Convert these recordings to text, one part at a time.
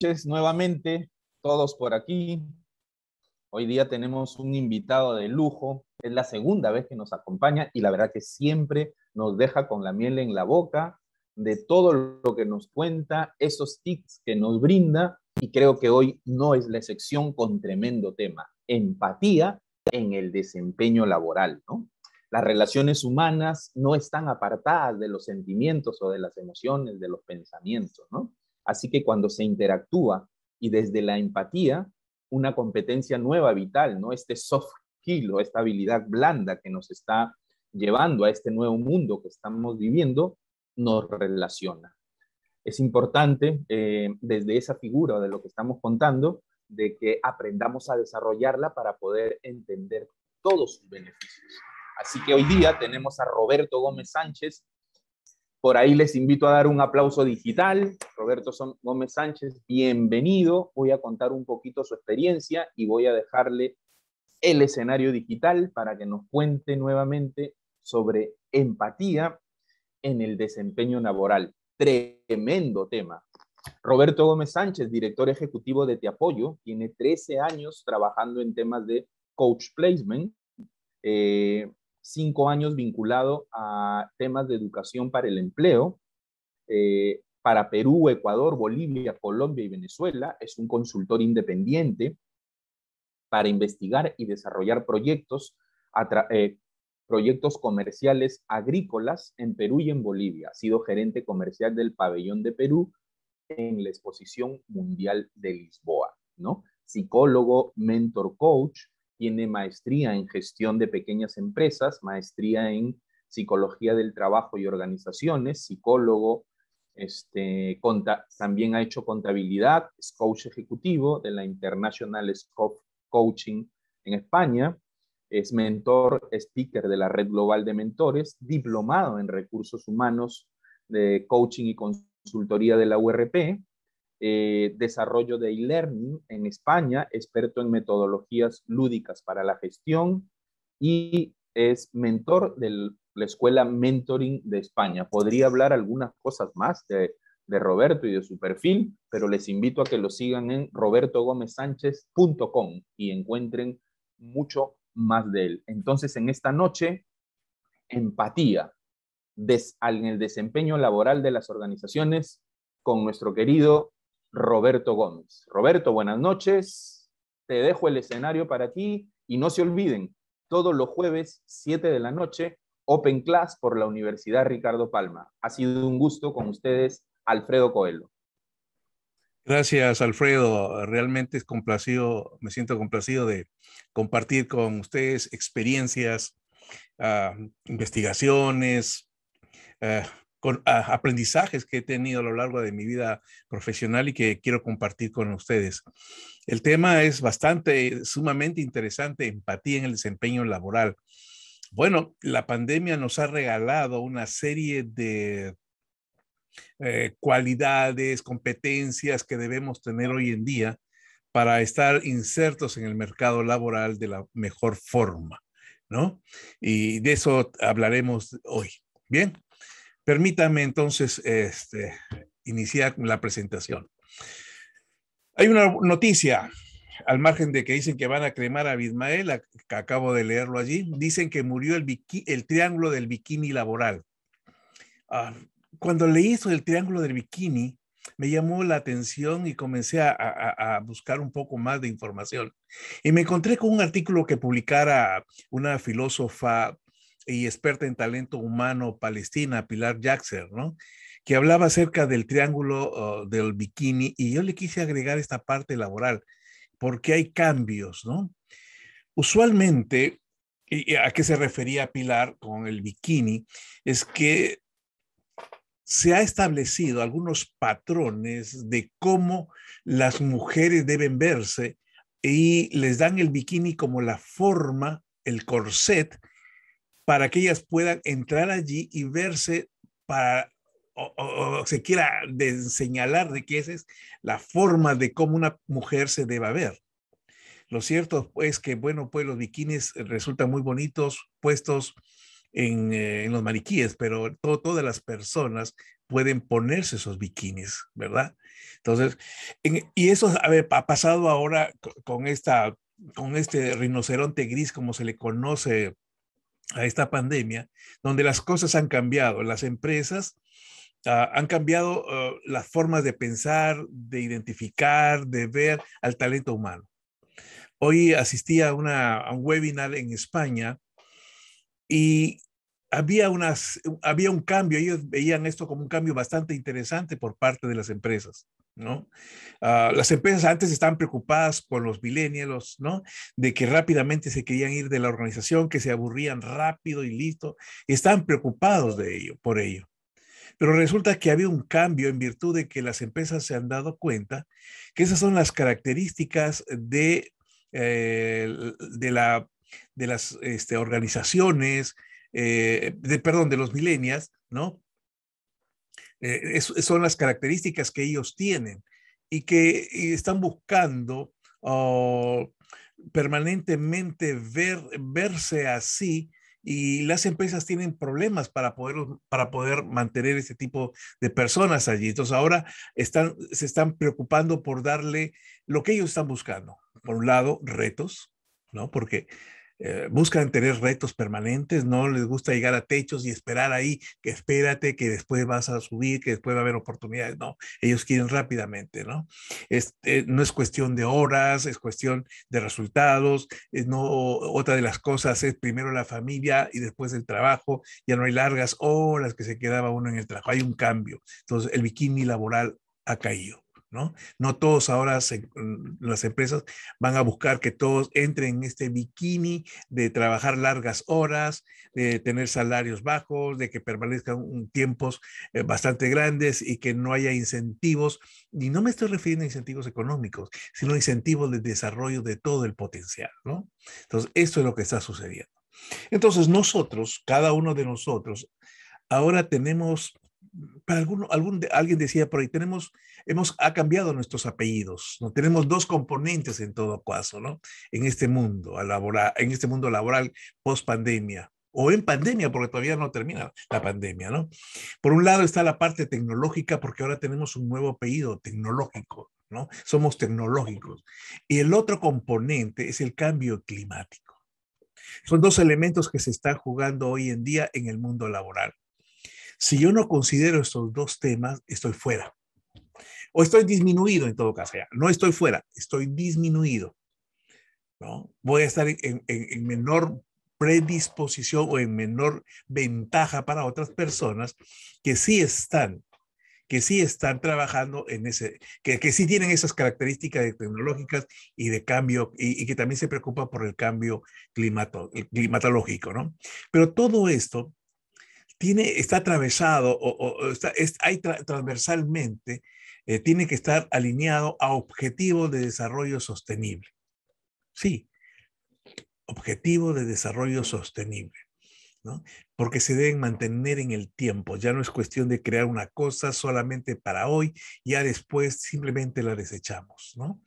noches nuevamente, todos por aquí. Hoy día tenemos un invitado de lujo, es la segunda vez que nos acompaña y la verdad que siempre nos deja con la miel en la boca de todo lo que nos cuenta, esos tips que nos brinda y creo que hoy no es la excepción con tremendo tema, empatía en el desempeño laboral, ¿no? Las relaciones humanas no están apartadas de los sentimientos o de las emociones, de los pensamientos, ¿no? Así que cuando se interactúa y desde la empatía, una competencia nueva, vital, ¿no? Este soft skill o esta habilidad blanda que nos está llevando a este nuevo mundo que estamos viviendo, nos relaciona. Es importante eh, desde esa figura de lo que estamos contando, de que aprendamos a desarrollarla para poder entender todos sus beneficios. Así que hoy día tenemos a Roberto Gómez Sánchez, por ahí les invito a dar un aplauso digital. Roberto Gómez Sánchez, bienvenido. Voy a contar un poquito su experiencia y voy a dejarle el escenario digital para que nos cuente nuevamente sobre empatía en el desempeño laboral. Tremendo tema. Roberto Gómez Sánchez, director ejecutivo de Te Apoyo, tiene 13 años trabajando en temas de coach placement. Eh, cinco años vinculado a temas de educación para el empleo. Eh, para Perú, Ecuador, Bolivia, Colombia y Venezuela. Es un consultor independiente para investigar y desarrollar proyectos, eh, proyectos comerciales agrícolas en Perú y en Bolivia. Ha sido gerente comercial del pabellón de Perú en la Exposición Mundial de Lisboa, ¿no? Psicólogo, mentor, coach, tiene maestría en gestión de pequeñas empresas, maestría en psicología del trabajo y organizaciones, psicólogo, este, también ha hecho contabilidad, es coach ejecutivo de la International Coaching en España, es mentor, speaker de la Red Global de Mentores, diplomado en recursos humanos de coaching y consultoría de la URP, eh, desarrollo de e-learning en España, experto en metodologías lúdicas para la gestión y es mentor de la escuela Mentoring de España. Podría hablar algunas cosas más de, Roberto y de su perfil, pero les invito a que lo sigan en sánchez.com y encuentren mucho más de él. Entonces, en esta noche, empatía en el desempeño laboral de las organizaciones con nuestro querido Roberto Gómez. Roberto, buenas noches. Te dejo el escenario para ti y no se olviden, todos los jueves 7 de la noche, Open Class por la Universidad Ricardo Palma. Ha sido un gusto con ustedes, Alfredo Coelho. Gracias, Alfredo. Realmente es complacido, me siento complacido de compartir con ustedes experiencias, ah, investigaciones, ah, con ah, aprendizajes que he tenido a lo largo de mi vida profesional y que quiero compartir con ustedes. El tema es bastante, sumamente interesante, empatía en el desempeño laboral. Bueno, la pandemia nos ha regalado una serie de eh, cualidades, competencias que debemos tener hoy en día para estar insertos en el mercado laboral de la mejor forma, ¿no? Y de eso hablaremos hoy. Bien, Permítame entonces este, iniciar la presentación. Hay una noticia, al margen de que dicen que van a cremar a Bismael, que acabo de leerlo allí, dicen que murió el, triángulo del bikini laboral. Ah, cuando leí eso del triángulo del bikini, me llamó la atención y comencé a, buscar un poco más de información. Y me encontré con un artículo que publicara una filósofa y experta en talento humano palestina, Pilar Jaxer, ¿no? Que hablaba acerca del triángulo oh, del bikini y yo le quise agregar esta parte laboral porque hay cambios, ¿no? Usualmente, ¿a qué se refería Pilar con el bikini? Es que se ha establecido algunos patrones de cómo las mujeres deben verse y les dan el bikini como la forma, el corset para que ellas puedan entrar allí y verse para o, se quiera señalar de que esa es la forma de cómo una mujer se deba ver. Lo cierto es que, bueno, pues los bikinis resultan muy bonitos puestos en, eh, en los maniquíes, pero todas las personas pueden ponerse esos bikinis, ¿verdad? Entonces, y eso ha pasado ahora con, esta, con este rinoceronte gris, como se le conoce a esta pandemia, donde las cosas han cambiado, las empresas ah, han cambiado ah, las formas de pensar, de identificar, de ver al talento humano. Hoy asistí a, una, a un webinar en España y había, unas, había un cambio, ellos veían esto como un cambio bastante interesante por parte de las empresas. ¿no? Ah, las empresas antes estaban preocupadas por los millennials, ¿no? De que rápidamente se querían ir de la organización, que se aburrían rápido y listo. Estaban preocupados de ello, por ello. Pero resulta que había un cambio en virtud de que las empresas se han dado cuenta que esas son las características de, eh, de, la, de las este, organizaciones, eh, de, perdón, de los millennials, ¿no? Eh, son las características que ellos tienen y que están buscando ah, permanentemente ver, verse así y las empresas tienen problemas para poder, para poder mantener ese tipo de personas allí. Entonces ahora están, se están preocupando por darle lo que ellos están buscando. Por un lado, retos, ¿no? Porque eh, buscan tener retos permanentes, no les gusta llegar a techos y esperar ahí, que espérate, que después vas a subir, que después va a haber oportunidades, no, ellos quieren rápidamente, ¿no? Este, no es cuestión de horas, es cuestión de resultados, no, otra de las cosas es primero la familia y después el trabajo, ya no hay largas horas que se quedaba uno en el trabajo, hay un cambio, entonces el bikini laboral ha caído. ¿no? todos ahora mm, las empresas van a buscar que todos entren en este bikini de trabajar largas horas, de tener salarios bajos, de que permanezcan tiempos eh, bastante grandes y que no haya incentivos. Y no me estoy refiriendo a incentivos económicos, sino incentivos de desarrollo de todo el potencial, ¿no? Entonces, esto es lo que está sucediendo. Entonces, nosotros, cada uno de nosotros, ahora tenemos para algún, alguien decía por ahí, tenemos, hemos, ha cambiado nuestros apellidos, ¿no? Tenemos dos componentes en todo caso, ¿no? En este mundo laboral, en este mundo laboral post pandemia o en pandemia, porque todavía no termina la pandemia, ¿no? Por un lado está la parte tecnológica, porque ahora tenemos un nuevo apellido tecnológico, ¿no? Somos tecnológicos. Y el otro componente es el cambio climático. Son dos elementos que se están jugando hoy en día en el mundo laboral. Si yo no considero estos dos temas, estoy fuera. O estoy disminuido en todo caso. No estoy fuera, estoy disminuido. ¿no? Voy a estar en, menor predisposición o en menor ventaja para otras personas que sí están que sí están trabajando en ese, que, que sí tienen esas características tecnológicas y de cambio, y, que también se preocupa por el cambio climatológico, ¿no? Pero todo esto tiene, está atravesado o, está, hay transversalmente, eh, tiene que estar alineado a objetivos de desarrollo sostenible. Sí, objetivo de desarrollo sostenible. ¿no? porque se deben mantener en el tiempo. Ya no es cuestión de crear una cosa solamente para hoy, ya después simplemente la desechamos. ¿no?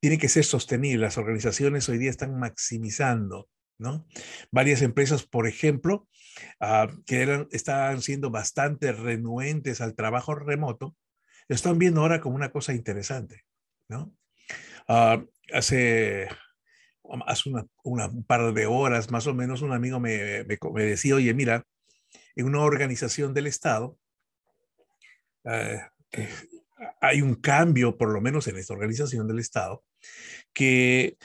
Tiene que ser sostenible. Las organizaciones hoy día están maximizando. ¿no? Varias empresas, por ejemplo, Ah, que eran, estaban siendo bastante renuentes al trabajo remoto, lo están viendo ahora como una cosa interesante, ¿no? Ah, hace hace una, un par de horas más o menos un amigo me, me, decía, oye, mira, en una organización del Estado eh, eh, hay un cambio, por lo menos en esta organización del Estado, que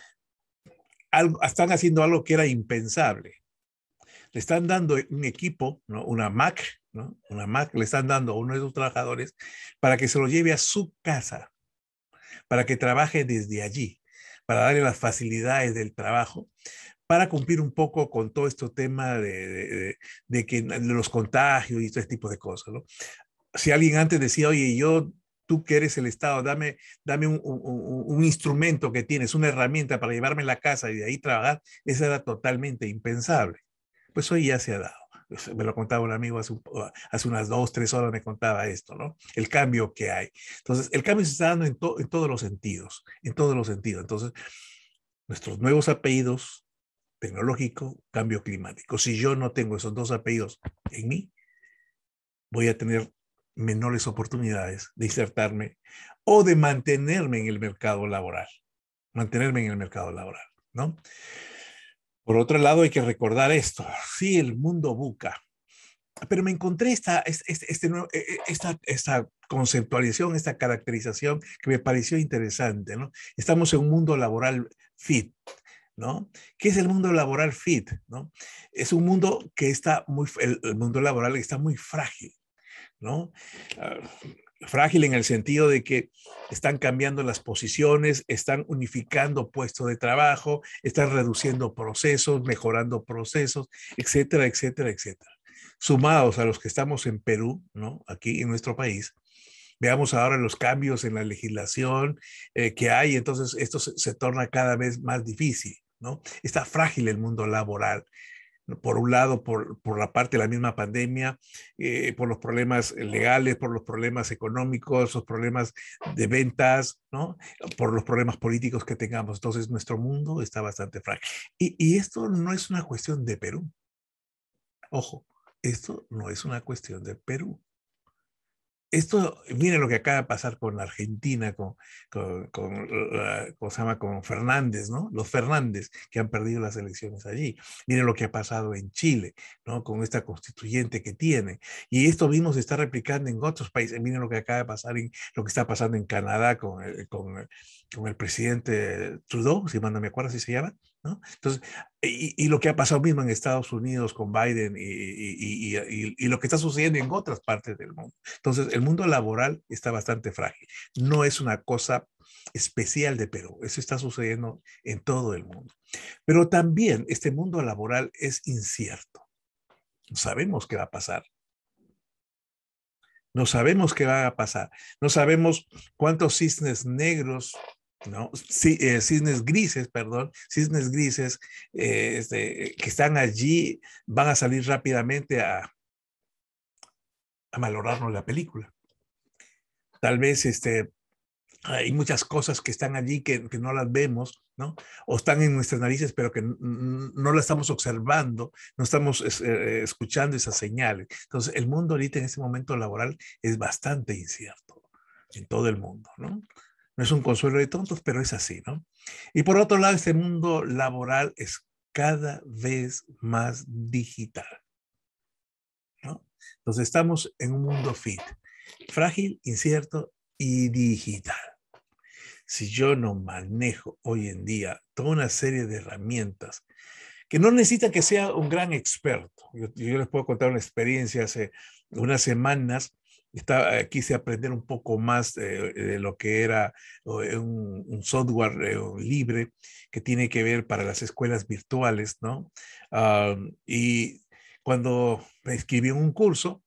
están haciendo algo que era impensable le están dando un equipo, una Mac, una Mac le están dando a uno de sus trabajadores para que se lo lleve a su casa, para que trabaje desde allí, para darle las facilidades del trabajo, para cumplir un poco con todo este tema de, que, los contagios y todo este tipo de cosas. Si alguien antes decía, oye, yo tú que eres el Estado, dame, dame un, un, instrumento que tienes, una herramienta para llevarme a la casa y de ahí trabajar, eso era totalmente impensable. Pues hoy ya se ha dado. Me lo contaba un amigo ah, hace, unas dos, tres horas, me contaba esto, ¿no? El cambio que hay. Entonces, el cambio se está dando en, en todos los sentidos, en todos los sentidos. Entonces, nuestros nuevos apellidos, tecnológico, cambio climático. Si yo no tengo esos dos apellidos en mí, voy a tener menores oportunidades de insertarme o de mantenerme en el mercado laboral, mantenerme en el mercado laboral, ¿no? Por otro lado, hay que recordar esto. Sí, el mundo buca. Pero me encontré este e, e, esta, esta, conceptualización, esta caracterización que me pareció interesante. ¿no? Estamos en un mundo laboral fit, ¿no? ¿Qué es el mundo laboral fit? ¿no? Es un mundo que está muy, el, mundo laboral está muy frágil, ¿no? frágil en el sentido de que están cambiando las posiciones, están unificando puestos de trabajo, están reduciendo procesos, mejorando procesos, etcétera, etcétera, etcétera. Sumados a los que estamos en Perú, ¿no? Aquí en nuestro país, veamos ahora los cambios en la legislación eh, que hay, entonces esto se, se torna cada vez más difícil. ¿No? Está frágil el mundo laboral, por un lado, por, la parte de la misma pandemia, eh, por los problemas legales, por los problemas económicos, los problemas de ventas, ¿no? por los problemas políticos que tengamos. Entonces, nuestro mundo está bastante frágil. y esto no es una cuestión de Perú. Ojo, esto no es una cuestión de Perú esto, miren lo que acaba de pasar con Argentina, con, con, con, se Fernández, ¿no? Los Fernández que han perdido las elecciones allí. Miren lo que ha pasado en Chile, ¿no? Con esta constituyente que tiene. Y esto mismo se está replicando en otros países. Miren lo que acaba de pasar, en, lo que está pasando en Canadá con el, con, el presidente Trudeau, si mal no me acuerdo si se llama, entonces, y, lo que ha pasado mismo en Estados Unidos con Biden y, y, lo que está sucediendo en otras partes del mundo. Entonces, el mundo laboral está bastante frágil. No es una cosa especial de Perú. Eso está sucediendo en todo el mundo. Pero también este mundo laboral es incierto. No sabemos qué va a pasar. No sabemos qué va a pasar. No sabemos cuántos cisnes negros ¿no? Eh, cisnes grises, perdón, cisnes grises eh, este, que están allí van a salir rápidamente a, a la película. Tal vez este, hay muchas cosas que están allí que, no las vemos, ¿no? O están en nuestras narices, pero que no las estamos observando, no estamos eh, escuchando esas señales. Entonces, el mundo ahorita en este momento laboral es bastante incierto en todo el mundo, ¿no? No es un consuelo de tontos, pero es así, ¿no? Y por otro lado, este mundo laboral es cada vez más digital. ¿no? Entonces estamos en un mundo fit, frágil, incierto y digital. Si yo no manejo hoy en día toda una serie de herramientas que no necesitan que sea un gran experto, yo les puedo contar una experiencia hace unas semanas, quise aprender un poco más eh, de lo que era eh, un, software eh, libre que tiene que ver para las escuelas virtuales, ¿no? Ah, y cuando me un curso,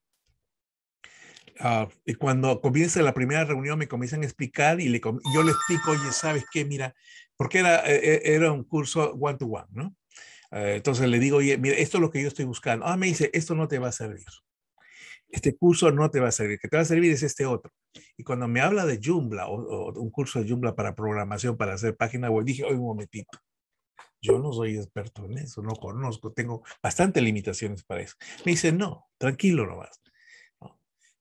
ah, y cuando comienza la primera reunión me comienzan a explicar y yo le explico, oye, ¿sabes qué? Mira, porque era, era un curso one-to-one, no ah, entonces le digo, oye, mira, esto es lo que yo estoy buscando. Ah, me dice, esto no te va a servir este curso no te va a servir, que te va a servir es este otro. Y cuando me habla de Joomla o, un curso de Joomla para programación, para hacer página web, dije, oye, un momentito, yo no soy experto en eso, no conozco, tengo bastante limitaciones para eso. Me dice, no, tranquilo nomás.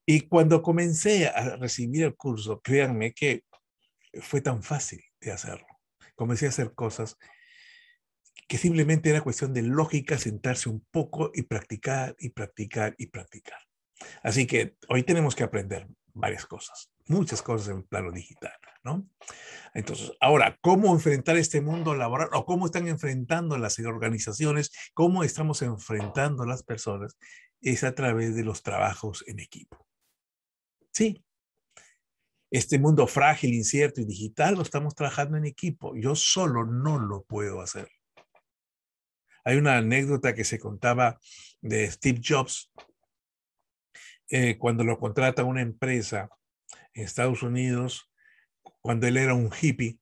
Y cuando comencé a recibir el curso, créanme que fue tan fácil de hacerlo. Comencé a hacer cosas que simplemente era cuestión de lógica, sentarse un poco y practicar y practicar y practicar. Así que hoy tenemos que aprender varias cosas, muchas cosas en el plano digital, ¿no? Entonces, ahora, ¿cómo enfrentar este mundo laboral o cómo están enfrentando las organizaciones, cómo estamos enfrentando las personas? Es a través de los trabajos en equipo. Sí. Este mundo frágil, incierto y digital lo estamos trabajando en equipo. Yo solo no lo puedo hacer. Hay una anécdota que se contaba de Steve Jobs, eh, cuando lo contrata una empresa en Estados Unidos, cuando él era un hippie,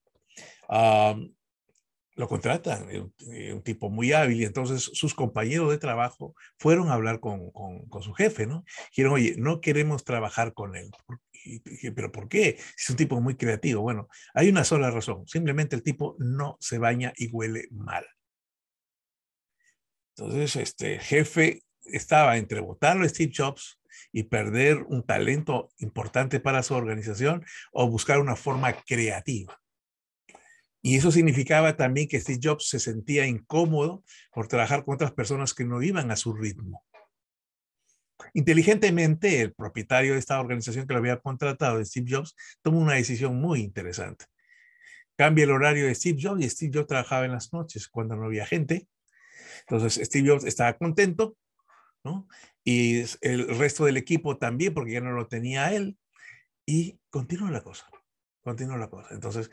lo contratan, eh, un, tipo muy hábil, y entonces sus compañeros de trabajo fueron a hablar con, su jefe, ¿no? Dijeron, oye, no queremos trabajar con él. ¿pero por qué? Es un tipo muy creativo. Bueno, hay una sola razón, simplemente el tipo no se baña y huele mal. Entonces, este jefe estaba entre votarlo a Steve Jobs y perder un talento importante para su organización o buscar una forma creativa. Y eso significaba también que Steve Jobs se sentía incómodo por trabajar con otras personas que no iban a su ritmo. Inteligentemente, el propietario de esta organización que lo había contratado, Steve Jobs, tomó una decisión muy interesante. Cambia el horario de Steve Jobs y Steve Jobs trabajaba en las noches cuando no había gente. Entonces, Steve Jobs estaba contento, ¿no? Y el resto del equipo también, porque ya no lo tenía él. Y continúa la cosa, continúa la cosa. Entonces,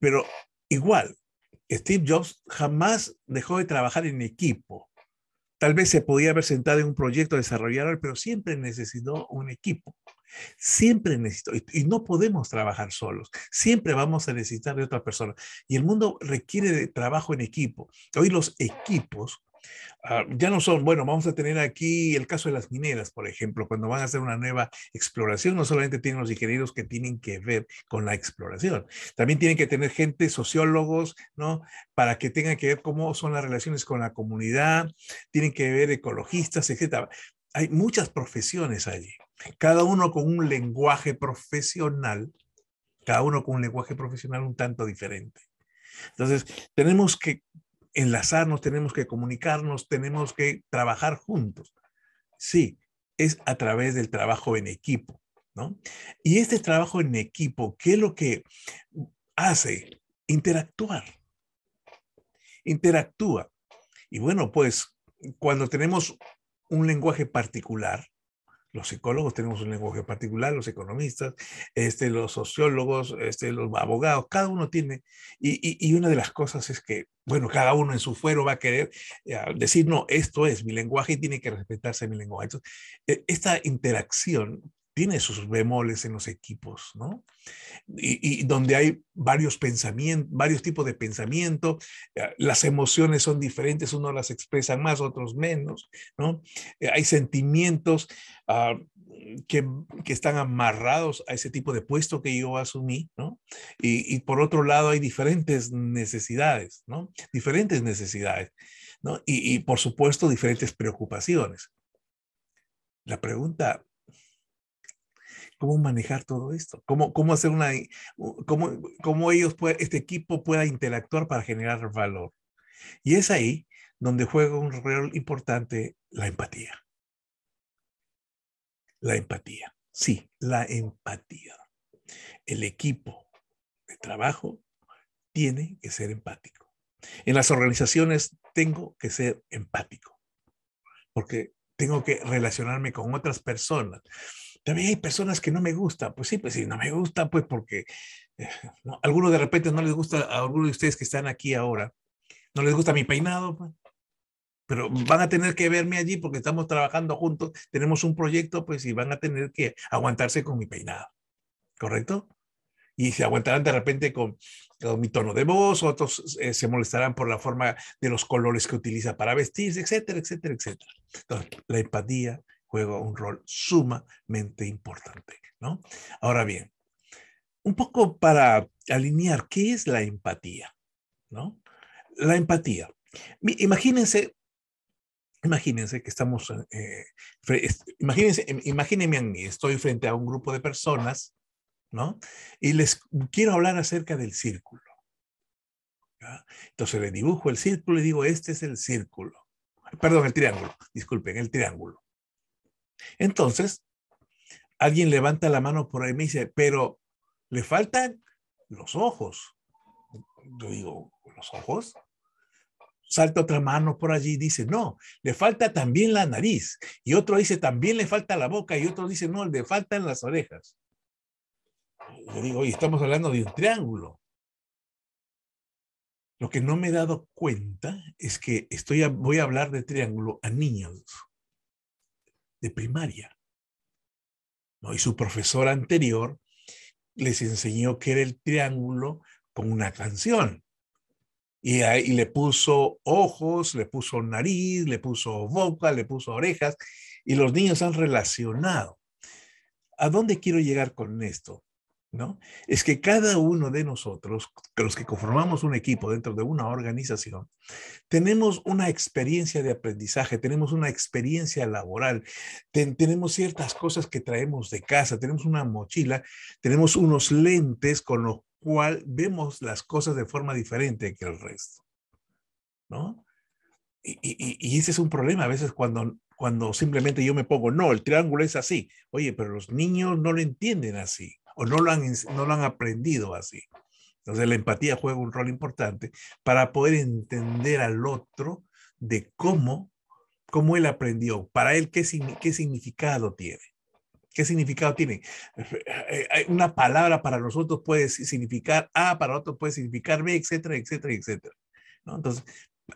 pero igual, Steve Jobs jamás dejó de trabajar en equipo. Tal vez se podía haber sentado en un proyecto desarrollar, pero siempre necesitó un equipo. Siempre necesitó y no podemos trabajar solos, siempre vamos a necesitar de otra persona. Y el mundo requiere de trabajo en equipo. Hoy los equipos Ah, ya no son, bueno, vamos a tener aquí el caso de las mineras, por ejemplo, cuando van a hacer una nueva exploración, no solamente tienen los ingenieros que tienen que ver con la exploración, también tienen que tener gente, sociólogos, ¿no? Para que tengan que ver cómo son las relaciones con la comunidad, tienen que ver ecologistas, etcétera. Hay muchas profesiones allí, cada uno con un lenguaje profesional, cada uno con un lenguaje profesional un tanto diferente. Entonces, tenemos que enlazarnos, tenemos que comunicarnos, tenemos que trabajar juntos. Sí, es a través del trabajo en equipo, ¿no? Y este trabajo en equipo, ¿qué es lo que hace? Interactuar. Interactúa. Y bueno, pues cuando tenemos un lenguaje particular, los psicólogos tenemos un lenguaje particular, los economistas, este, los sociólogos, este, los abogados, cada uno tiene. Y, una de las cosas es que, bueno, cada uno en su fuero va a querer eh, decir, no, esto es mi lenguaje y tiene que respetarse mi lenguaje. Entonces, e, esta interacción tiene sus bemoles en los equipos, ¿no? Y, donde hay varios pensamientos, varios tipos de pensamiento, eh, las emociones son diferentes, unos las expresan más, otros menos, ¿no? Eh, hay sentimientos ah, que, están amarrados a ese tipo de puesto que yo asumí, ¿no? Y, por otro lado hay diferentes necesidades, ¿no? Diferentes necesidades, ¿no? y, y por supuesto diferentes preocupaciones. La pregunta cómo manejar todo esto, cómo, cómo hacer una, cómo, cómo ellos puede, este equipo pueda interactuar para generar valor. Y es ahí donde juega un rol importante la empatía. La empatía, sí, la empatía. El equipo de trabajo tiene que ser empático. En las organizaciones tengo que ser empático, porque tengo que relacionarme con otras personas también hay personas que no me gusta. Pues sí, pues sí, no me gusta, pues porque eh, algunos de repente no les gusta a algunos de ustedes que están aquí ahora. No les gusta mi peinado, pues. pero van a tener que verme allí porque estamos trabajando juntos, tenemos un proyecto, pues y van a tener que aguantarse con mi peinado. ¿Correcto? y se aguantarán de repente con, mi tono de voz, otros eh, se molestarán por la forma de los colores que utiliza para vestirse, etcétera, etcétera, etcétera. Entonces, la empatía juega un rol sumamente importante, ¿no? Ahora bien, un poco para alinear, ¿qué es la empatía? ¿No? La empatía. Imagínense, imagínense que estamos, eh, eh, imagínense, imagínenme a mí, estoy frente a un grupo de personas, ¿no? Y les quiero hablar acerca del círculo. Entonces le dibujo el círculo y digo, este es el círculo. Perdón, el triángulo, disculpen, el triángulo. Entonces, alguien levanta la mano por ahí y me dice, pero le faltan los ojos. Yo digo, ¿los ojos? Salta otra mano por allí y dice, no, le falta también la nariz. Y otro dice, también le falta la boca. Y otro dice, no, le faltan las orejas. Yo digo, oye, estamos hablando de un triángulo. Lo que no me he dado cuenta es que estoy voy a hablar de triángulo a niños primaria. Y su profesor anterior les enseñó que era el triángulo con una canción. Y, ahí le puso ojos, le puso nariz, le puso boca, le puso orejas, y los niños han relacionado. ¿A dónde quiero llegar con esto? ¿no? Es que cada uno de nosotros, los que conformamos un equipo dentro de una organización, tenemos una experiencia de aprendizaje, tenemos una experiencia laboral, tenemos ciertas cosas que traemos de casa, tenemos una mochila, tenemos unos lentes con los cuales vemos las cosas de forma diferente que el resto, ¿no? Y, y ese es un problema a veces cuando cuando simplemente yo me pongo, no, el triángulo es así. Oye, pero los niños no lo entienden así o no lo han, no lo han aprendido así. Entonces la empatía juega un rol importante para poder entender al otro de cómo, cómo él aprendió, para él qué, qué significado tiene. ¿Qué significado tiene? Eh, eh, eh, una palabra para nosotros puede significar A, para otros puede significar B, etcétera, etcétera, etcétera. Entonces,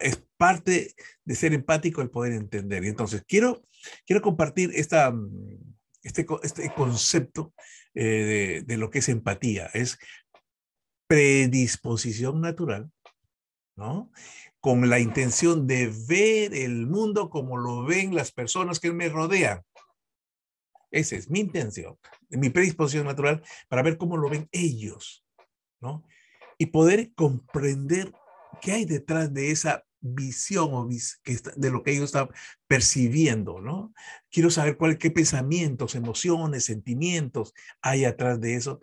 es parte de ser empático el poder entender. Y Entonces, quiero, quiero compartir esta, mm, este, este concepto eh, de, de, lo que es empatía, es predisposición natural, ¿no? Con la intención de ver el mundo como lo ven las personas que me rodean. Esa es mi intención, mi predisposición natural para ver cómo lo ven ellos, ¿no? Y poder comprender qué hay detrás de esa visión o de lo que ellos están percibiendo, ¿no? Quiero saber cuál, qué pensamientos, emociones, sentimientos hay atrás de eso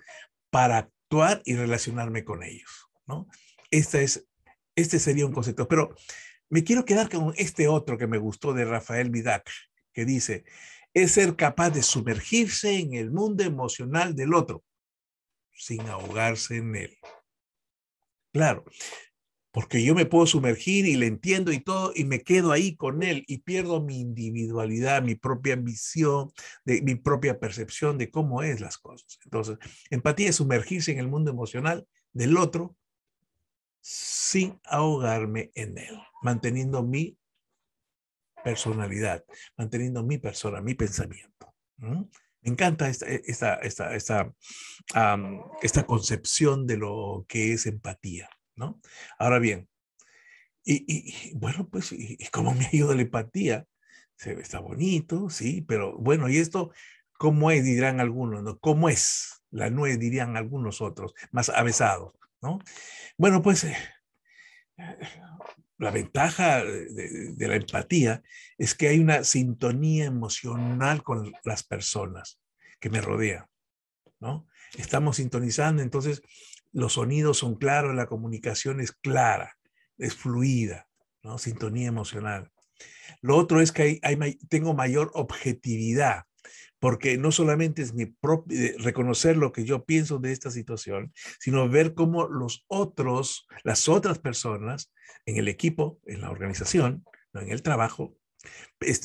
para actuar y relacionarme con ellos, ¿no? Este, es, este sería un concepto, pero me quiero quedar con este otro que me gustó de Rafael Vidac, que dice, es ser capaz de sumergirse en el mundo emocional del otro sin ahogarse en él. Claro, porque yo me puedo sumergir y le entiendo y todo, y me quedo ahí con él y pierdo mi individualidad, mi propia visión, mi propia percepción de cómo es las cosas. Entonces, empatía es sumergirse en el mundo emocional del otro sin ahogarme en él, manteniendo mi personalidad, manteniendo mi persona, mi pensamiento. Me encanta esta, esta, esta, esta, esta concepción de lo que es empatía. ¿no? Ahora bien, y, bueno, pues, y, como cómo me ayuda la empatía? Se, está bonito, sí, pero bueno, ¿y esto cómo es? Dirán algunos, ¿no? ¿Cómo es la nuez? Dirían algunos otros, más avesados, ¿no? Bueno, pues... Eh, la ventaja de, de, la empatía es que hay una sintonía emocional con las personas que me rodean, ¿no? Estamos sintonizando, entonces los sonidos son claros, la comunicación es clara, es fluida, ¿no? sintonía emocional. Lo otro es que hay, tengo mayor objetividad, porque no solamente es mi eh, reconocer lo que yo pienso de esta situación, sino ver cómo los otros, las otras personas en el equipo, en la organización, en el trabajo,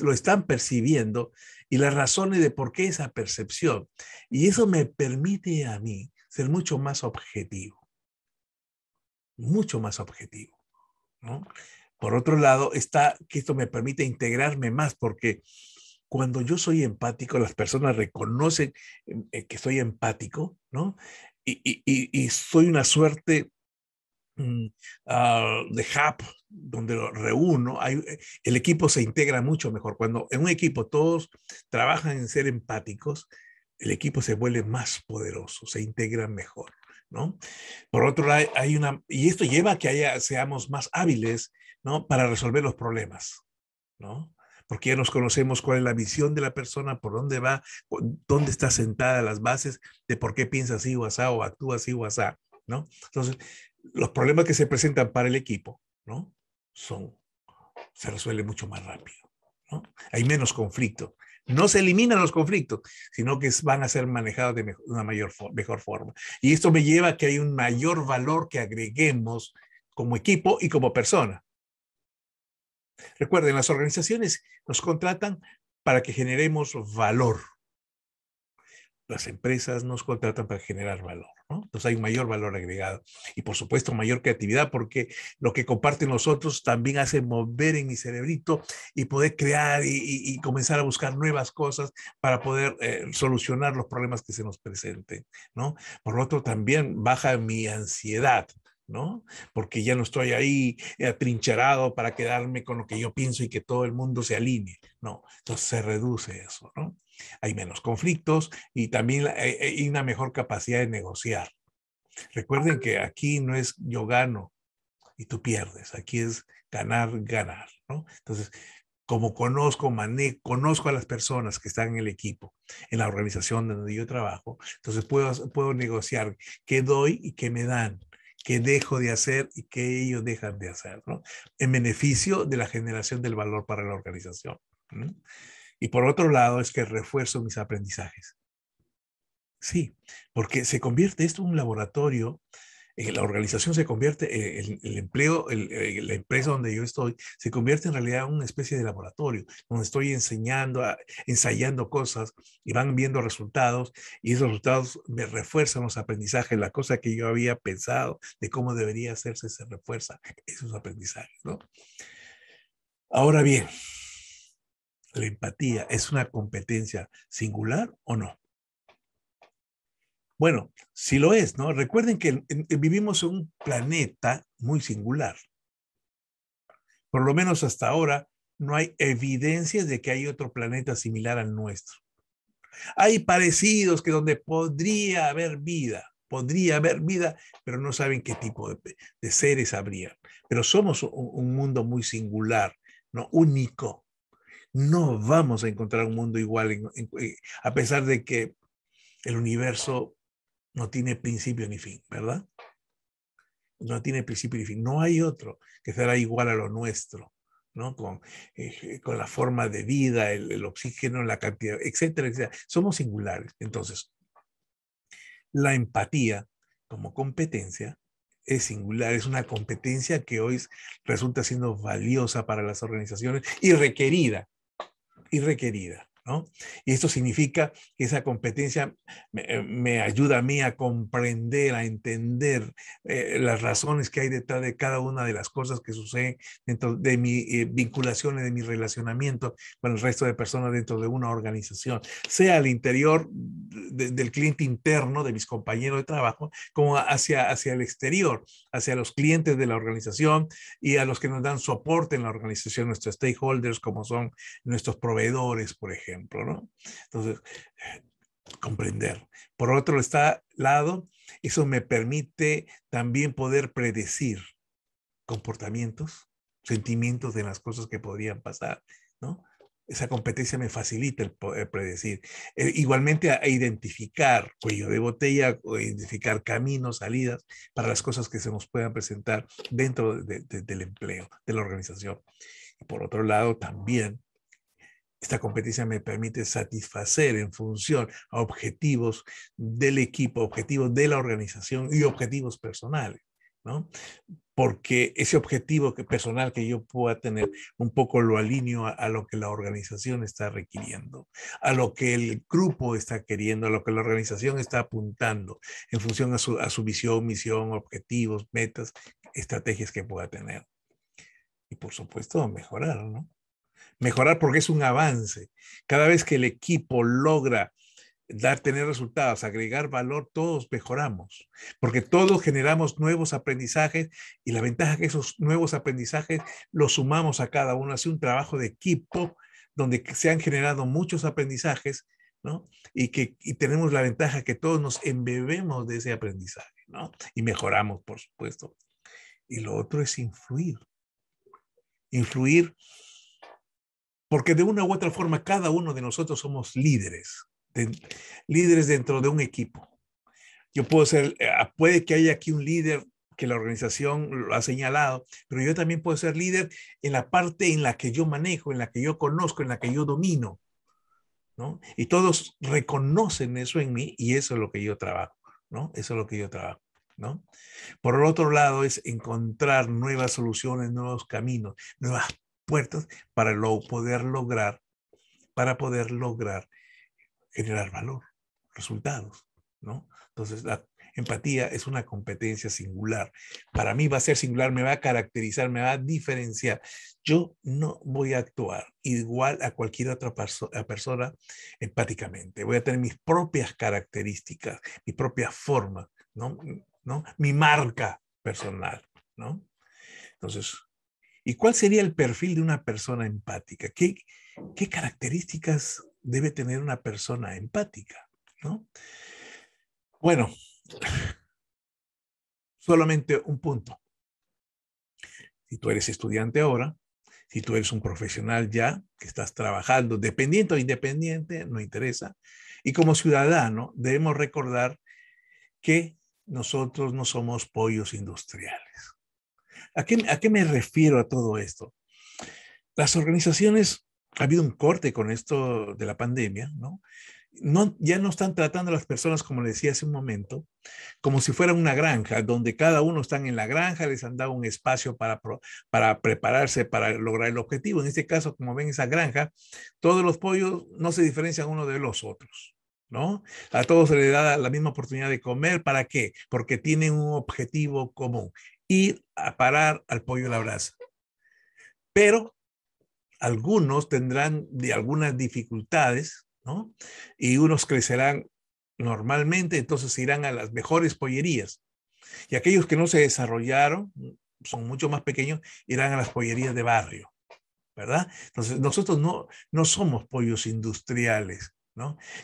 lo están percibiendo y las razones de por qué esa percepción. Y eso me permite a mí ser mucho más objetivo. Mucho más objetivo. Por otro lado, está que esto me permite integrarme más porque cuando yo soy empático, las personas reconocen em, eh, que soy empático, ¿no? Y, soy una suerte mm, ah, de hub donde lo reúno. Eh, el equipo se integra mucho mejor. Cuando en un equipo todos trabajan en ser empáticos, el equipo se vuelve más poderoso, se integra mejor, ¿no? Por otro lado, hay una, y esto lleva a que haya, seamos más hábiles, ¿no? Para resolver los problemas, ¿no? Porque ya nos conocemos cuál es la visión de la persona, por dónde va, dónde está sentada las bases de por qué piensa así o o actúa así o ¿no? Entonces, los problemas que se presentan para el equipo, ¿no? Son, se resuelven mucho más rápido, ¿no? Hay menos conflicto no se eliminan los conflictos, sino que van a ser manejados de una mayor, mejor forma. Y esto me lleva a que hay un mayor valor que agreguemos como equipo y como persona. Recuerden, las organizaciones nos contratan para que generemos valor, las empresas nos contratan para generar valor, ¿no? Entonces hay un mayor valor agregado y por supuesto mayor creatividad porque lo que comparten los otros también hace mover en mi cerebrito y poder crear y, comenzar a buscar nuevas cosas para poder eh, solucionar los problemas que se nos presenten, ¿no? Por lo otro también baja mi ansiedad, ¿no? Porque ya no estoy ahí atrincherado para quedarme con lo que yo pienso y que todo el mundo se alinee, ¿no? Entonces se reduce eso, ¿no? hay menos conflictos y también hay eh, eh, una mejor capacidad de negociar. Recuerden que aquí no es yo gano y tú pierdes, aquí es ganar, ganar, Entonces, como conozco, conozco a las personas que están en el equipo, en la organización donde yo trabajo, entonces puedo, puedo negociar qué doy y qué me dan, qué dejo de hacer y qué ellos dejan de hacer, En beneficio de la generación del valor para la organización. Y por otro lado es que refuerzo mis aprendizajes. Sí, porque se convierte esto en un laboratorio, en eh, la organización se convierte, eh, el, el empleo, eh, la empresa donde yo estoy, se convierte en realidad en una especie de laboratorio, donde estoy enseñando, ah, ensayando cosas y van viendo resultados y esos resultados me refuerzan los aprendizajes, la cosa que yo había pensado de cómo debería hacerse se refuerza esos aprendizajes, Ahora bien, la empatía es una competencia singular o no? Bueno, si lo es, ¿no? Recuerden que vivimos en un planeta muy singular. Por lo menos hasta ahora no hay evidencias de que hay otro planeta similar al nuestro. Hay parecidos que donde podría haber vida, podría haber vida, pero no saben qué tipo de, seres habría. Pero somos un mundo muy singular, no único no vamos a encontrar un mundo igual, eh, a pesar de que el universo no tiene principio ni fin, ¿verdad? No tiene principio ni fin. No hay otro que será igual a lo nuestro, ¿no? Eh, con, la forma de vida, el, el, oxígeno, la cantidad, etcétera, etcétera. Somos singulares. Entonces, la empatía como competencia es singular, es una competencia que hoy resulta siendo valiosa para las organizaciones y requerida y requerida. Y esto significa que esa competencia eh, me, ayuda a mí a comprender, a entender eh, las razones que hay detrás de cada una de las cosas que suceden dentro de mi eh, vinculación y de mi relacionamiento con el resto de personas dentro de una organización, sea al interior del cliente interno, de mis compañeros de trabajo, como hacia, hacia el exterior, hacia los clientes de la organización y a los que nos dan soporte en la organización, nuestros stakeholders, como son nuestros proveedores, por ejemplo. Entonces, eh, comprender. Por otro lado, eso me permite también poder predecir comportamientos, sentimientos de las cosas que podrían pasar, ¿no? Esa competencia me facilita el poder predecir. Eh, igualmente identificar cuello de botella, o identificar caminos, salidas para las cosas que se nos puedan presentar dentro del empleo, de la organización. Y por otro lado, también esta competencia me permite satisfacer en función a objetivos del equipo, objetivos de la organización y objetivos personales, ¿no? Porque ese objetivo personal que yo pueda tener, un poco lo alineo a, lo que la organización está requiriendo, a lo que el grupo está queriendo, a lo que la organización está apuntando en función a su visión, misión, objetivos, metas, estrategias que pueda tener. Y por supuesto, mejorar, ¿no? mejorar porque es un avance. Cada vez que el equipo logra dar, tener resultados, agregar valor, todos mejoramos, porque todos generamos nuevos aprendizajes y la ventaja es que esos nuevos aprendizajes los sumamos a cada uno, hace un trabajo de equipo donde se han generado muchos aprendizajes, Y que tenemos la ventaja que todos nos embebemos de ese aprendizaje, Y mejoramos, por supuesto. Y lo otro es influir. Influir porque de una u otra forma cada uno de nosotros somos líderes, líderes dentro de un equipo. Yo puedo ser, eh, ah, puede que haya aquí un líder que la organización lo ha señalado, pero yo también puedo ser líder en la parte en la que yo manejo, en la que yo conozco, en la que yo domino. ¿no? Y todos reconocen eso en mí y eso es lo que yo trabajo, ¿no? Eso es lo que yo trabajo, ¿no? Por el otro lado es encontrar nuevas soluciones, nuevos caminos, nuevas puertas para lo poder lograr, para poder lograr generar valor, resultados, ¿no? Entonces, la empatía es una competencia singular. Para mí va a ser singular, me va a caracterizar, me va a diferenciar. Yo no voy a actuar igual a cualquier otra persona empáticamente. Voy a tener mis propias características, mi propia forma, ¿no? ¿No? Mi marca personal, ¿no? Entonces, ¿Y cuál sería el perfil de una persona empática? ¿Qué, características debe tener una persona empática? ¿no? Bueno, solamente un punto. Si tú eres estudiante ahora, si tú eres un profesional ya, que estás trabajando, dependiente o independiente, no interesa. Y como ciudadano, debemos recordar que nosotros no somos pollos industriales. ¿A qué, me refiero a todo esto? Las organizaciones, ha habido un corte con esto de la pandemia, ¿no? ya no están tratando a las personas, como les decía hace un momento, como si fuera una granja, donde cada uno están en la granja, les han dado un espacio para, para prepararse, para lograr el objetivo. En este caso, como ven, esa granja, todos los pollos no se diferencian uno de los otros. ¿No? A todos se les da la misma oportunidad de comer. ¿Para qué? Porque tienen un objetivo común ir a parar al pollo de la brasa. Pero algunos tendrán algunas dificultades, ¿no? Y unos crecerán normalmente, entonces irán a las mejores pollerías. Y aquellos que no se desarrollaron, son mucho más pequeños, irán a las pollerías de barrio, ¿verdad? Entonces, nosotros no, no somos pollos industriales,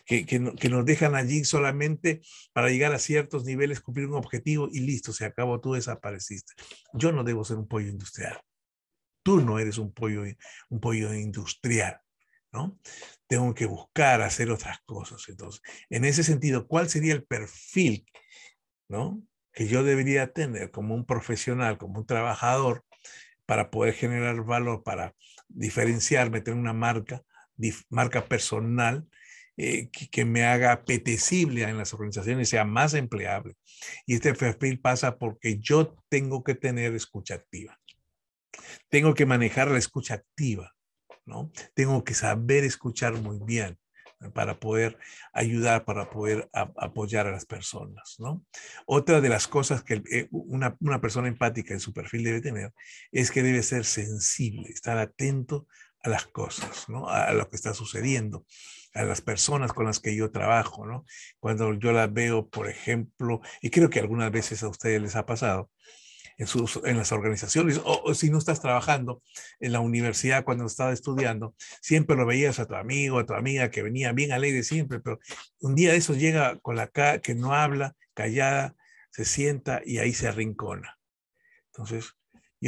que, nos dejan allí solamente para llegar a ciertos niveles, cumplir un objetivo y listo, se acabó, tú desapareciste. Yo no debo ser un pollo industrial. Tú no eres un pollo, un pollo industrial, Tengo que buscar hacer otras cosas. Entonces, en ese sentido, ¿cuál sería el perfil, Que yo debería tener como un profesional, como un trabajador, para poder generar valor, para diferenciarme, tener una marca, marca personal eh, que, me haga apetecible en las organizaciones, sea más empleable. Y este perfil pasa porque yo tengo que tener escucha activa. Tengo que manejar la escucha activa, ¿no? Tengo que saber escuchar muy bien para poder ayudar, para poder apoyar a las personas, ¿no? Otra de las cosas que eh, una, una persona empática en su perfil debe tener es que debe ser sensible, estar atento las cosas, ¿no? A lo que está sucediendo, a las personas con las que yo trabajo, ¿no? Cuando yo las veo, por ejemplo, y creo que algunas veces a ustedes les ha pasado, en, sus, en las organizaciones, o, si no estás trabajando en la universidad cuando estaba estudiando, siempre lo veías a tu amigo, a tu amiga que venía bien alegre siempre, pero un día de esos llega con la cara que no habla, callada, se sienta y ahí se arrincona. Entonces,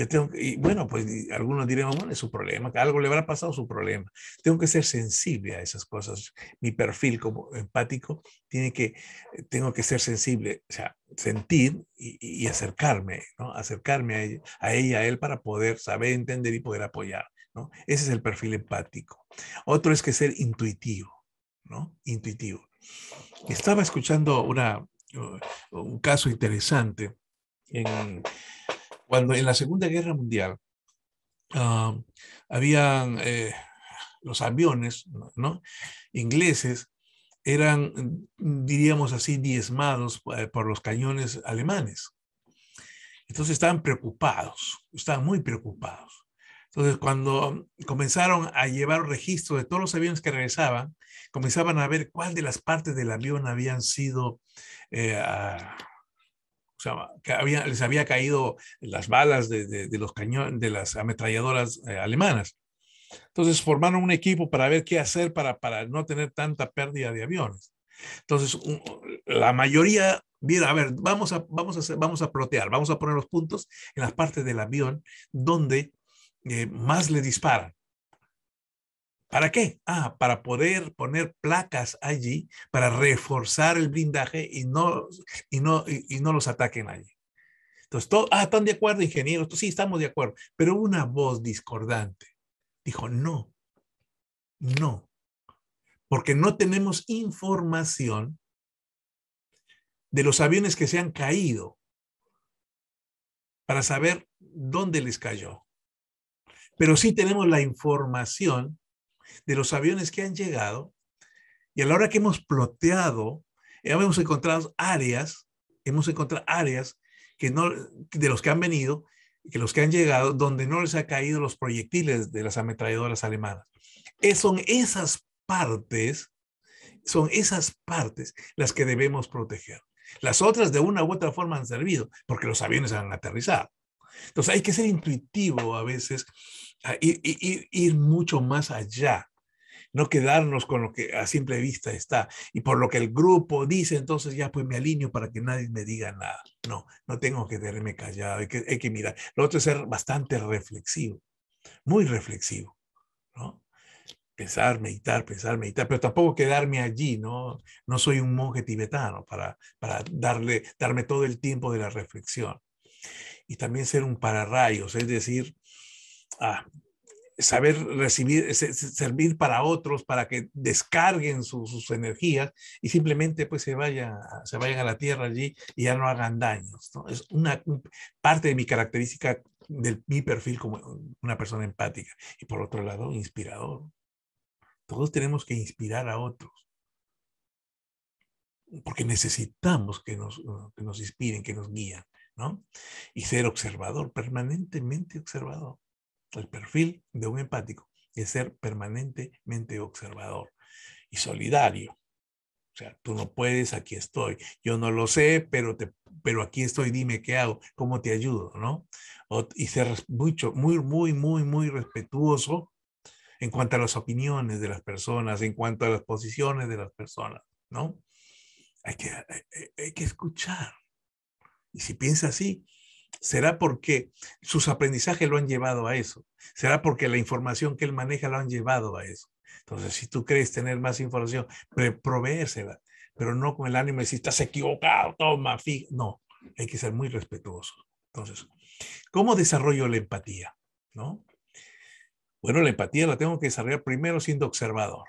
tengo y bueno, pues algunos dirán, bueno, es su problema, que algo le habrá pasado su problema. Tengo que ser sensible a esas cosas. Mi perfil como empático tiene que, eh, tengo que ser sensible, o sea, sentir y, y acercarme, ¿no? Acercarme a ella, a ella, a él para poder saber, entender y poder apoyar, ¿no? Ese es el perfil empático. Otro es que ser intuitivo, ¿no? Intuitivo. Estaba escuchando una, uh, un caso interesante en cuando en la Segunda Guerra Mundial ah, habían eh, los aviones ingleses eran, diríamos así, diezmados eh, por los cañones alemanes. Entonces estaban preocupados, estaban muy preocupados. Entonces, cuando comenzaron a llevar registro de todos los aviones que regresaban, comenzaban a ver cuál de las partes del avión habían sido eh, ah, había, les había caído las balas de, los cañones, de las ametralladoras eh, alemanas. Entonces formaron un equipo para ver qué hacer para, para no tener tanta pérdida de aviones. Entonces, la mayoría, mira, a ver, vamos a, vamos, a vamos a protear, vamos a poner los puntos en las partes del avión donde eh, más le disparan. ¿Para qué? Ah, para poder poner placas allí para reforzar el blindaje y no, y no, y, no los ataquen allí. Entonces, todos, ah, están de acuerdo, ingenieros, sí, estamos de acuerdo. Pero una voz discordante dijo, no, no, porque no tenemos información de los aviones que se han caído para saber dónde les cayó. Pero sí tenemos la información de los aviones que han llegado y a la hora que hemos ploteado, hemos encontrado áreas, hemos encontrado áreas que no, de los que han venido, que los que han llegado, donde no les ha caído los proyectiles de las ametralladoras alemanas. son esas partes, son esas partes las que debemos proteger. Las otras de una u otra forma han servido, porque los aviones han aterrizado. Entonces hay que ser intuitivo a veces ir, mucho más allá, no quedarnos con lo que a simple vista está. Y por lo que el grupo dice, entonces ya pues me alineo para que nadie me diga nada. No, no tengo que tenerme callado, hay que, mirar. Lo otro es ser bastante reflexivo, muy reflexivo, ¿no? Pensar, meditar, pensar, meditar, pero tampoco quedarme allí, ¿no? No soy un monje tibetano para, darle, darme todo el tiempo de la reflexión. Y también ser un pararrayos, es decir, a saber recibir, servir para otros, para que descarguen sus energías y simplemente pues se, vaya, se vayan a la tierra allí y ya no hagan daños. Es una parte de mi característica, de mi perfil como una persona empática y por otro lado, inspirador. Todos tenemos que inspirar a otros porque necesitamos que nos, nos inspiren, que nos guíen, ¿no? Y ser observador, permanentemente observador. El perfil de un empático es ser permanentemente observador y solidario. O sea, tú no puedes, aquí estoy. Yo no lo sé, pero, te, pero aquí estoy, dime qué hago, cómo te ayudo, ¿no? y ser mucho, muy, muy, muy, muy respetuoso en cuanto a las opiniones de las personas, en cuanto a las posiciones de las personas, ¿no? Hay que, hay, que escuchar. Y si piensa así, será porque sus aprendizajes lo han llevado a eso, será porque la información que él maneja lo han llevado a eso. Entonces, si tú crees tener más información, proveérsela, pero no con el ánimo de si estás equivocado, toma, fíjate. No, hay que ser muy respetuoso. Entonces, ¿cómo desarrollo la empatía? Bueno, la empatía la tengo que desarrollar primero siendo observador,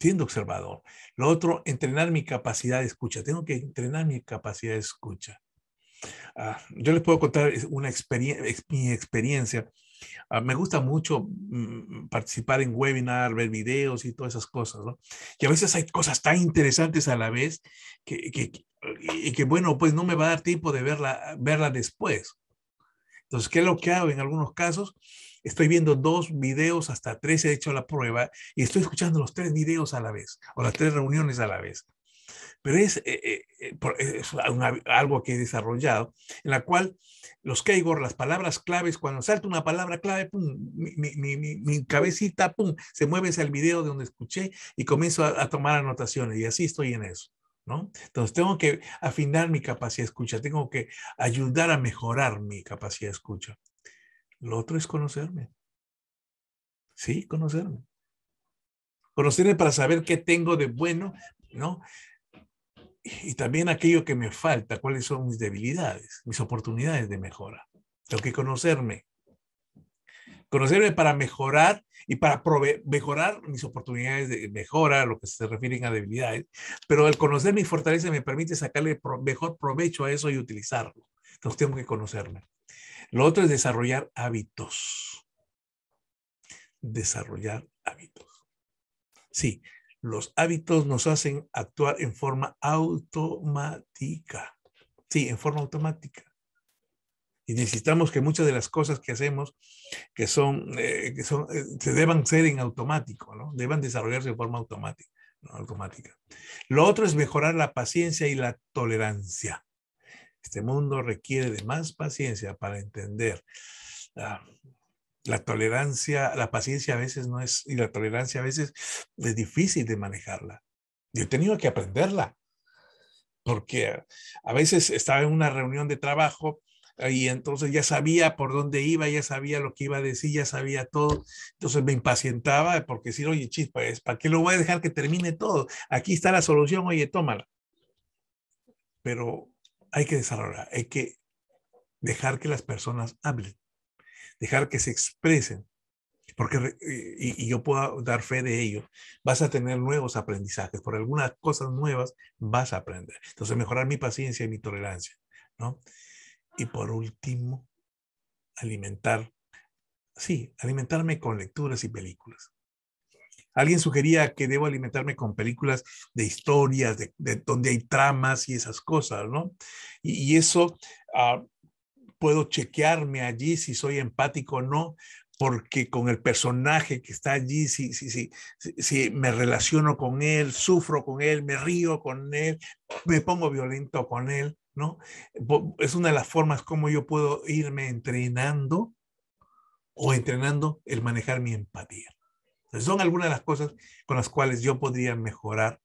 Siendo observador. Lo otro, entrenar mi capacidad de escucha. Tengo que entrenar mi capacidad de escucha. Ah, yo les puedo contar eh, una mi experiencia. Ah, me gusta mucho mm, participar en webinar, ver videos y todas esas cosas, ¿no? Y a veces hay cosas tan interesantes a la vez que, que bueno, pues no me va a dar tiempo de verla, verla después. Entonces, ¿qué es lo que hago en algunos casos? Estoy viendo dos videos, hasta tres he hecho la prueba, y estoy escuchando los tres videos a la vez, o las tres reuniones a la vez. Pero es, eh, eh, eh, algo que he desarrollado, en la cual los Keywords, las palabras claves, cuando salta una palabra clave, pum, mi, mi, mi, mi, cabecita, pum, se mueve hacia el video de donde escuché y comienzo a, tomar anotaciones. Y así estoy en eso. ¿No? Entonces tengo que afinar mi capacidad de escucha, tengo que ayudar a mejorar mi capacidad de escucha. Lo otro es conocerme. Sí, conocerme. Conocerme para saber qué tengo de bueno, ¿no? y también aquello que me falta, cuáles son mis debilidades, mis oportunidades de mejora. Tengo que conocerme. Conocerme para mejorar y para mejorar mis oportunidades de mejora, lo que se refieren a debilidades. Pero al conocer mi fortaleza me permite sacarle mejor provecho a eso y utilizarlo. Entonces tengo que conocerme. Lo otro es desarrollar hábitos. Desarrollar hábitos. Sí, los hábitos nos hacen actuar en forma automática. Sí, en forma automática. Y necesitamos que muchas de las cosas que hacemos, que son, eh, que son eh, se deban ser en automático, ¿no? Deban desarrollarse de forma automática, automática. Lo otro es mejorar la paciencia y la tolerancia. Este mundo requiere de más paciencia para entender ah, la tolerancia, la paciencia a veces no es, y la tolerancia a veces es difícil de manejarla. Yo he tenido que aprenderla, porque a veces estaba en una reunión de trabajo y entonces ya sabía por dónde iba, ya sabía lo que iba a decir, ya sabía todo. Entonces me impacientaba porque decir, oye, chispa, pues, ¿para qué lo voy a dejar que termine todo? Aquí está la solución, oye, tómala. Pero hay que desarrollar, hay que dejar que las personas hablen dejar que se expresen, porque y, yo puedo dar fe de ello, vas a tener nuevos aprendizajes, por algunas cosas nuevas vas a aprender. Entonces, mejorar mi paciencia y mi tolerancia, ¿no? Y por último, alimentar, sí, alimentarme con lecturas y películas. Alguien sugería que debo alimentarme con películas de historias, de, donde hay tramas y esas cosas, ¿no? Y, eso ah, puedo chequearme allí si soy empático o no, porque con el personaje que está allí, si, si me relaciono con él, sufro con él, me río con él, me pongo violento con él, ¿no? Es una de las formas como yo puedo irme entrenando o entrenando el manejar mi empatía. son algunas de las cosas con las cuales yo podría mejorar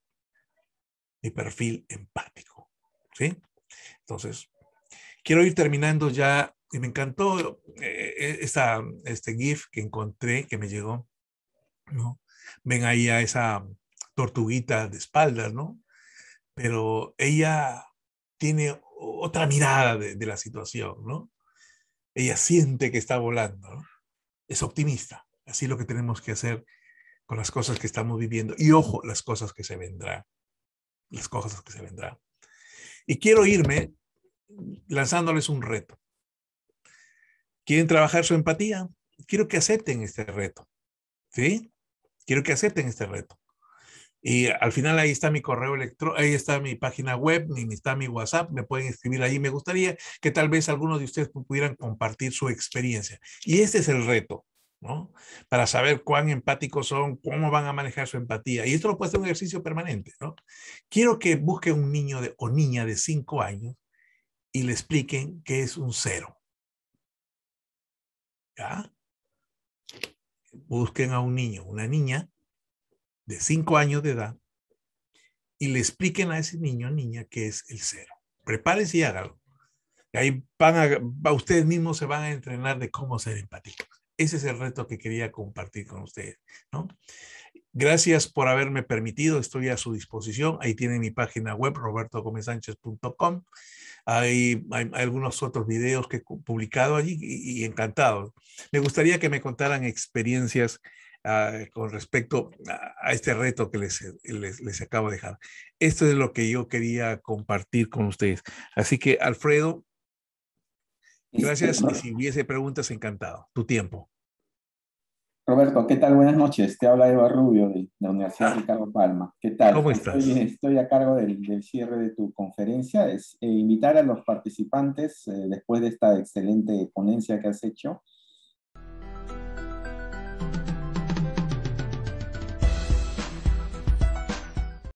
mi perfil empático, ¿sí? Entonces, Quiero ir terminando ya, y me encantó eh, eh, este GIF que encontré, que me llegó, ¿no? Ven ahí a esa tortuguita de espaldas, ¿no? Pero ella tiene otra mirada de, la situación, ¿no? Ella siente que está volando, Es optimista. Así es lo que tenemos que hacer con las cosas que estamos viviendo. Y ojo, las cosas que se vendrán. Las cosas que se vendrán. Y quiero irme lanzándoles un reto. ¿Quieren trabajar su empatía? Quiero que acepten este reto. ¿Sí? Quiero que acepten este reto. Y al final ahí está mi correo electrónico, ahí está mi página web, ni está mi WhatsApp, me pueden escribir ahí. Me gustaría que tal vez algunos de ustedes pudieran compartir su experiencia. Y este es el reto, ¿no? Para saber cuán empáticos son, cómo van a manejar su empatía. Y esto lo puede ser un ejercicio permanente, ¿no? Quiero que busque un niño o niña de cinco años y le expliquen qué es un cero. ¿Ya? Busquen a un niño, una niña de cinco años de edad y le expliquen a ese niño o niña qué es el cero. Prepárense y hágalo. ahí van a, ustedes mismos se van a entrenar de cómo ser empáticos. Ese es el reto que quería compartir con ustedes, ¿no? Gracias por haberme permitido, estoy a su disposición. Ahí tienen mi página web, robertogomezsánchez.com hay, algunos otros videos que he publicado allí y, encantado. Me gustaría que me contaran experiencias ah, con respecto a, este reto que les, les acabo de dejar. Esto es lo que yo quería compartir con ustedes. Así que, Alfredo, gracias. Y si hubiese preguntas, encantado. Tu tiempo. Roberto, ¿qué tal? Buenas noches. Te habla Eva Rubio de la Universidad de ah. Ricardo Palma. ¿Qué tal? ¿Cómo estás? Estoy, a cargo del, cierre de tu conferencia. Es eh, invitar a los participantes, eh, después de esta excelente ponencia que has hecho,